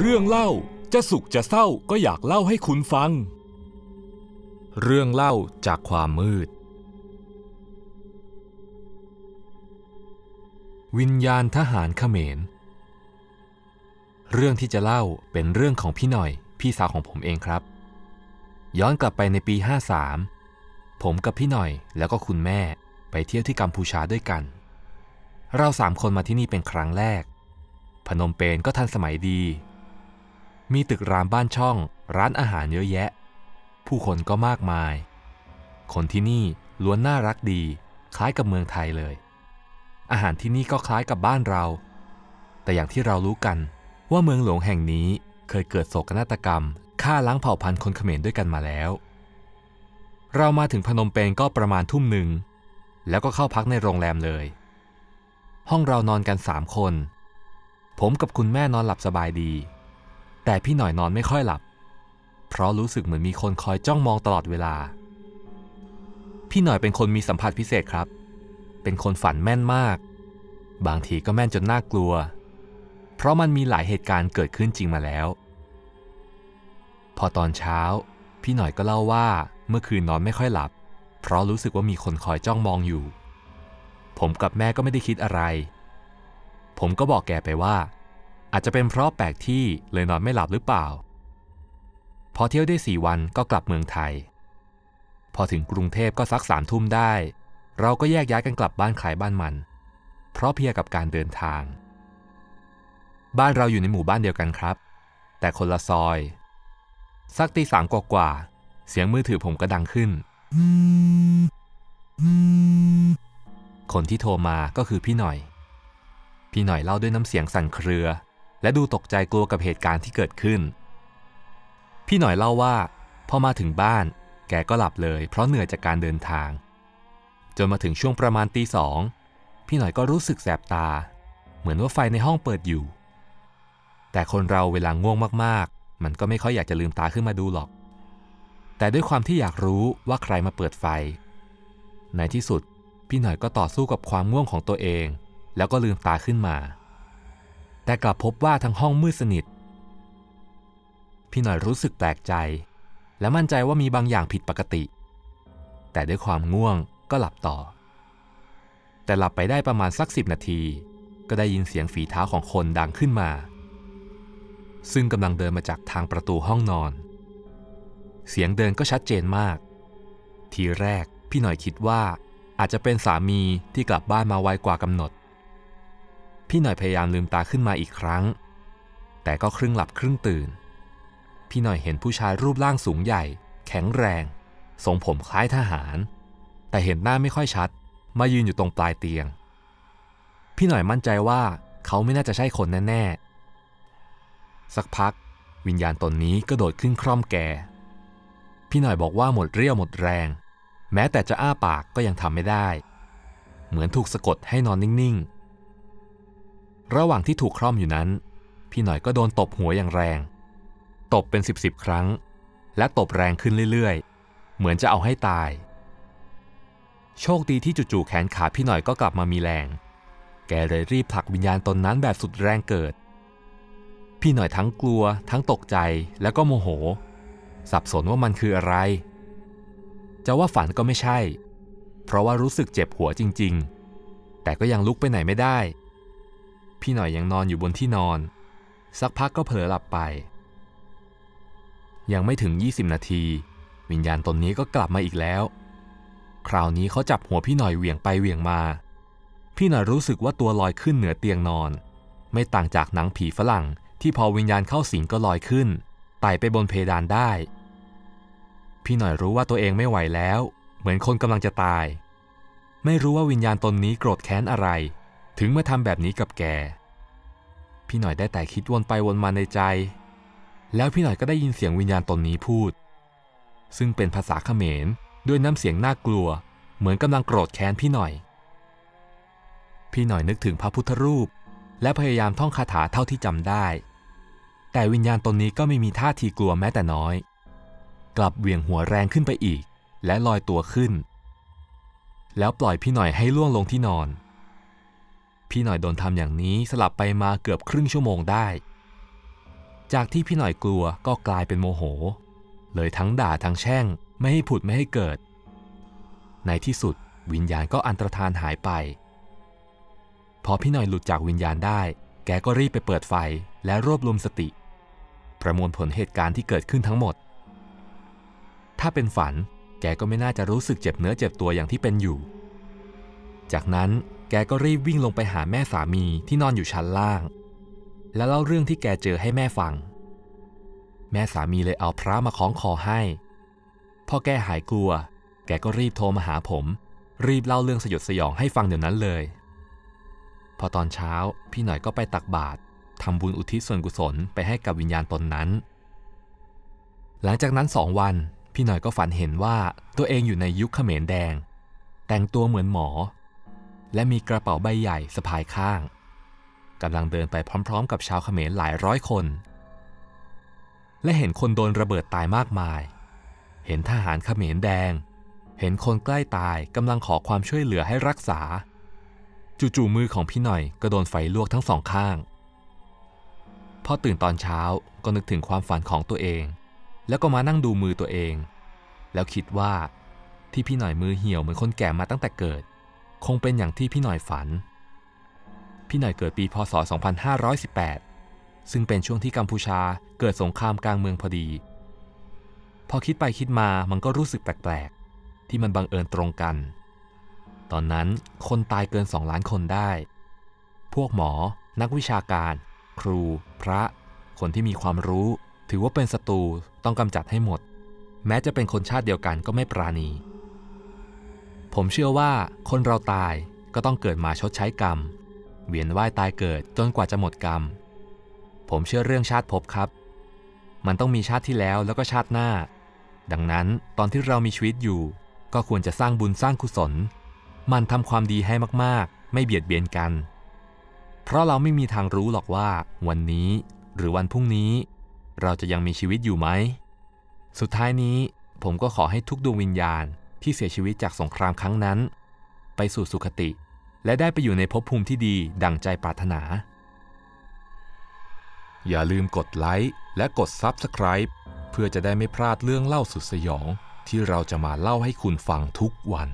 เรื่องเล่าจะสุขจะเศร้าก็อยากเล่าให้คุณฟัง เรื่องเล่าจากความมืด วิญญาณทหารขเขมร เรื่องที่จะเล่าเป็นเรื่องของพี่หน่อยพี่สาวของผมเองครับ ย้อนกลับไปในปี53 ผมกับพี่หน่อยแล้วก็คุณแม่ไปเที่ยวที่กัมพูชาด้วยกัน เราสามคนมาที่นี่เป็นครั้งแรก พนมเปญก็ทันสมัยดีมีตึกรามบ้านช่องร้านอาหารเยอะแยะ ผู้คนก็มากมาย คนที่นี่ล้วนน่ารักดี คล้ายกับเมืองไทยเลย อาหารที่นี่ก็คล้ายกับบ้านเรา แต่อย่างที่เรารู้กันว่าเมืองหลวงแห่งนี้เคยเกิดโศกนาฏกรรม ฆ่าล้างเผ่าพันธุ์คนเขมรด้วยกันมาแล้ว เรามาถึงพนมเปญก็ประมาณทุ่มหนึ่งแล้วก็เข้าพักในโรงแรมเลย ห้องเรานอนกันสามคน ผมกับคุณแม่นอนหลับสบายดีแต่พี่หน่อยนอนไม่ค่อยหลับ เพราะรู้สึกเหมือนมีคนคอยจ้องมองตลอดเวลา พี่หน่อยเป็นคนมีสัมผัสพิเศษครับ เป็นคนฝันแม่นมาก บางทีก็แม่นจนน่ากลัว เพราะมันมีหลายเหตุการณ์เกิดขึ้นจริงมาแล้ว พอตอนเช้า พี่หน่อยก็เล่าว่าเมื่อคืนนอนไม่ค่อยหลับ เพราะรู้สึกว่ามีคนคอยจ้องมองอยู่ ผมกับแม่ก็ไม่ได้คิดอะไร ผมก็บอกแกไปว่าอาจจะเป็นเพราะแปลกที่เลยนอนไม่หลับหรือเปล่า พอเที่ยวได้สี่วันก็กลับเมืองไทย พอถึงกรุงเทพก็สักสามทุ่มได้ เราก็แยกย้ายกันกลับบ้านขายบ้านมัน เพราะเพียกับการเดินทาง บ้านเราอยู่ในหมู่บ้านเดียวกันครับ แต่คนละซอย สักตีสามกว่าๆเสียงมือถือผมก็ดังขึ้น คนที่โทรมาก็คือพี่หน่อย พี่หน่อยเล่าด้วยน้ำเสียงสั่นเครือและดูตกใจกลัวกับเหตุการณ์ที่เกิดขึ้น พี่หน่อยเล่าว่าพอมาถึงบ้านแกก็หลับเลย เพราะเหนื่อยจากการเดินทางจนมาถึงช่วงประมาณตีสองพี่หน่อยก็รู้สึกแสบตา เหมือนว่าไฟในห้องเปิดอยู่ แต่คนเราเวลาง่วงมาก ๆ มันก็ไม่ค่อยอยากจะลืมตาขึ้นมาดูหรอก แต่ด้วยความที่อยากรู้ว่าใครมาเปิดไฟ ในที่สุด พี่หน่อยก็ต่อสู้กับความง่วงของตัวเอง แล้วก็ลืมตาขึ้นมาแต่กลับพบว่าทั้งห้องมืดสนิท พี่หน่อยรู้สึกแปลกใจและมั่นใจว่ามีบางอย่างผิดปกติ แต่ด้วยความง่วงก็หลับต่อ แต่หลับไปได้ประมาณสักสิบนาที ก็ได้ยินเสียงฝีเท้าของคนดังขึ้นมา ซึ่งกำลังเดินมาจากทางประตูห้องนอน เสียงเดินก็ชัดเจนมาก ทีแรกพี่หน่อยคิดว่าอาจจะเป็นสามีที่กลับบ้านมาไวกว่ากำหนดพี่หน่อยพยายามลืมตาขึ้นมาอีกครั้ง แต่ก็ครึ่งหลับครึ่งตื่น พี่หน่อยเห็นผู้ชายรูปร่างสูงใหญ่ แข็งแรงทรงผมคล้ายทหาร แต่เห็นหน้าไม่ค่อยชัดมายืนอยู่ตรงปลายเตียง พี่หน่อยมั่นใจว่าเขาไม่น่าจะใช่คนแน่ๆสักพักวิญญาณตนนี้ก็โดดขึ้นคร่อมแกพี่หน่อยบอกว่าหมดเรี่ยวหมดแรง แม้แต่จะอ้าปากก็ยังทำไม่ได้ เหมือนถูกสะกดให้นอนนิ่งๆระหว่างที่ถูกคร่อมอยู่นั้นพี่หน่อยก็โดนตบหัวอย่างแรง ตบเป็นสิบสิบครั้งและตบแรงขึ้นเรื่อย ๆ เหมือนจะเอาให้ตาย โชคดีที่จู่ๆแขนขาพี่หน่อยก็กลับมามีแรง แกเลยรีบผลักวิญญาณตนนั้นแบบสุดแรงเกิด พี่หน่อยทั้งกลัว ทั้งตกใจแล้วก็โมโห สับสนว่ามันคืออะไรจะว่าฝันก็ไม่ใช่ เพราะว่ารู้สึกเจ็บหัวจริง ๆ แต่ก็ยังลุกไปไหนไม่ได้พี่หน่อยยังนอนอยู่บนที่นอน สักพักก็เผลอหลับไป ยังไม่ถึง 20 นาที วิญญาณตนนี้ก็กลับมาอีกแล้ว คราวนี้เขาจับหัวพี่หน่อยเหวี่ยงไปเหวี่ยงมา พี่หน่อยรู้สึกว่าตัวลอยขึ้นเหนือเตียงนอน ไม่ต่างจากหนังผีฝรั่ง ที่พอวิญญาณเข้าสิงก็ลอยขึ้นไต่ไปบนเพดานได้ พี่หน่อยรู้ว่าตัวเองไม่ไหวแล้ว เหมือนคนกำลังจะตาย ไม่รู้ว่าวิญญาณตนนี้โกรธแค้นอะไรถึงมาทำแบบนี้กับแก พี่หน่อยได้แต่คิดวนไปวนมาในใจ แล้วพี่หน่อยก็ได้ยินเสียงวิญญาณตนนี้พูด ซึ่งเป็นภาษาเขมรด้วยน้ำเสียงน่ากลัว เหมือนกำลังโกรธแค้นพี่หน่อย พี่หน่อยนึกถึงพระพุทธรูป และพยายามท่องคาถาเท่าที่จำได้ แต่วิญญาณตนนี้ก็ไม่มีท่าทีกลัวแม้แต่น้อย กลับเหวี่ยงหัวแรงขึ้นไปอีก และลอยตัวขึ้น แล้วปล่อยพี่หน่อยให้ล่วงลงที่นอนพี่หน่อยโดนทำอย่างนี้สลับไปมาเกือบครึ่งชั่วโมงได้ จากที่พี่หน่อยกลัวก็กลายเป็นโมโห เลยทั้งด่าทั้งแช่ง ไม่ให้ผุดไม่ให้เกิด ในที่สุดวิญญาณก็อันตรธานหายไป พอพี่หน่อยหลุดจากวิญญาณได้ แกก็รีบไปเปิดไฟและรวบรวมสติ ประมวลผลเหตุการณ์ที่เกิดขึ้นทั้งหมด ถ้าเป็นฝันแกก็ไม่น่าจะรู้สึกเจ็บเนื้อเจ็บตัวอย่างที่เป็นอยู่ จากนั้นแกก็รีบวิ่งลงไปหาแม่สามีที่นอนอยู่ชั้นล่าง แล้วเล่าเรื่องที่แกเจอให้แม่ฟัง แม่สามีเลยเอาพระมาคล้องคอให้พอแกหายกลัว แกก็รีบโทรมาหาผม รีบเล่าเรื่องสยดสยองให้ฟังเดี๋ยวนั้นเลย พอตอนเช้าพี่หน่อยก็ไปตักบาตรทำบุญอุทิศส่วนกุศลไปให้กับวิญญาณตนนั้น หลังจากนั้นสองวัน พี่หน่อยก็ฝันเห็นว่าตัวเองอยู่ในยุคเขมรแดง แต่งตัวเหมือนหมอและมีกระเป๋าใบใหญ่สะพายข้างกำลังเดินไปพร้อมๆ กับชาวเขมรหลายร้อยคน และเห็นคนโดนระเบิดตายมากมาย เห็นทหารเขมรแดง เห็นคนใกล้ตายกำลังขอความช่วยเหลือให้รักษาจู่ๆมือของพี่หน่อยก็โดนไฟลวกทั้งสองข้าง พอตื่นตอนเช้าก็นึกถึงความฝันของตัวเอง แล้วก็มานั่งดูมือตัวเอง แล้วคิดว่าที่พี่หน่อยมือเหี่ยวเหมือนคนแก่มาตั้งแต่เกิดคงเป็นอย่างที่พี่หน่อยฝัน พี่หน่อยเกิดปีพศ 2518 ซึ่งเป็นช่วงที่กัมพูชาเกิดสงครามกลางเมืองพอดี พอคิดไปคิดมา มันก็รู้สึกแปลกๆ ที่มันบังเอิญตรงกัน ตอนนั้นคนตายเกินสองล้านคนได้ พวกหมอ นักวิชาการ ครู พระ คนที่มีความรู้ ถือว่าเป็นศัตรูต้องกำจัดให้หมด แม้จะเป็นคนชาติเดียวกันก็ไม่ปราณีผมเชื่อว่าคนเราตายก็ต้องเกิดมาชดใช้กรรมเวียนว่ายตายเกิด จนกว่าจะหมดกรรม ผมเชื่อเรื่องชาติภพครับ มันต้องมีชาติที่แล้วแล้วก็ชาติหน้า ดังนั้นตอนที่เรามีชีวิตอยู่ ก็ควรจะสร้างบุญสร้างกุศล มันทำความดีให้มากๆ ไม่เบียดเบียนกัน เพราะเราไม่มีทางรู้หรอกว่า วันนี้ หรือวันพรุ่งนี้ เราจะยังมีชีวิตอยู่ไหม สุดท้ายนี้ ผมก็ขอให้ทุกดวงวิญญาณที่เสียชีวิตจากสงครามครั้งนั้น ไปสู่สุคติและได้ไปอยู่ในภพภูมิที่ดีดังใจปรารถนา อย่าลืมกดไลค์และกด Subscribe เพื่อจะได้ไม่พลาดเรื่องเล่าสุดสยองที่เราจะมาเล่าให้คุณฟังทุกวัน